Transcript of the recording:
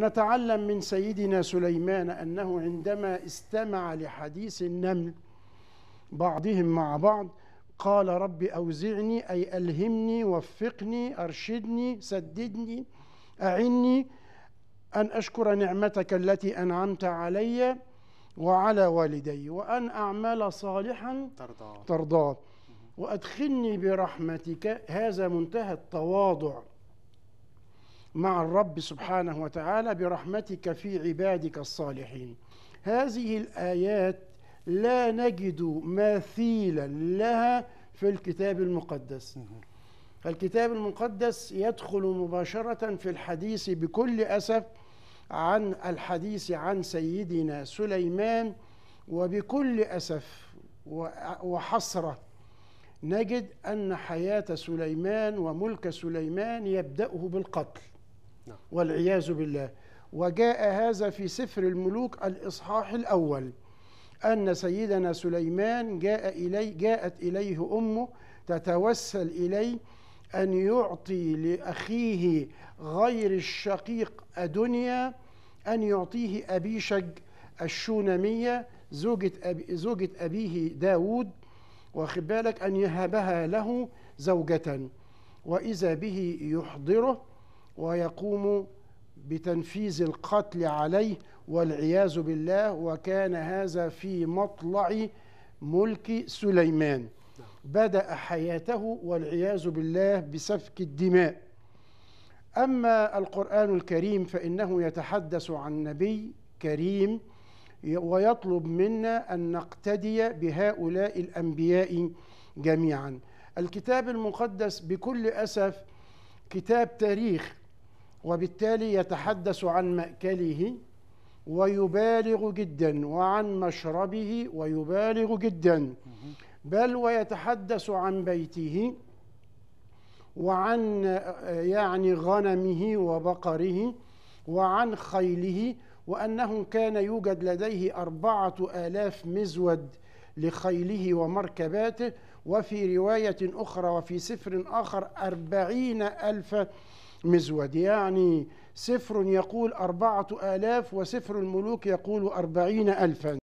نتعلم من سيدنا سليمان أنه عندما استمع لحديث النمل بعضهم مع بعض قال رب أوزعني أي ألهمني وفقني أرشدني سددني أعني أن أشكر نعمتك التي أنعمت علي وعلى والدي وأن أعمل صالحا ترضاه ترضاه وأدخلني برحمتك هذا منتهى التواضع مع الرب سبحانه وتعالى برحمتك في عبادك الصالحين هذه الايات لا نجد مثيلا لها في الكتاب المقدس الكتاب المقدس يدخل مباشره في الحديث بكل اسف عن الحديث عن سيدنا سليمان وبكل اسف وحسره نجد ان حياه سليمان وملك سليمان يبداه بالقتل نعم. والعياذ بالله وجاء هذا في سفر الملوك الإصحاح الأول أن سيدنا سليمان جاء إلي جاءت إليه أمه تتوسل إليه أن يعطي لأخيه غير الشقيق أدنيا أن يعطيه أبيشج الشونمية زوجة, أبي زوجة أبيه داود واخد بالك أن يهبها له زوجة وإذا به يحضره ويقوم بتنفيذ القتل عليه والعياذ بالله وكان هذا في مطلع ملك سليمان بدأ حياته والعياذ بالله بسفك الدماء أما القرآن الكريم فإنه يتحدث عن نبي كريم ويطلب منا أن نقتدي بهؤلاء الأنبياء جميعا الكتاب المقدس بكل أسف كتاب تاريخ وبالتالي يتحدث عن مأكله ويبالغ جدا وعن مشربه ويبالغ جدا بل ويتحدث عن بيته وعن يعني غنمه وبقره وعن خيله وأنه كان يوجد لديه أربعة آلاف مزود لخيله ومركباته وفي رواية أخرى وفي سفر آخر أربعين ألف مزود يعني سفر يقول أربعة آلاف وسفر الملوك يقول أربعين ألفا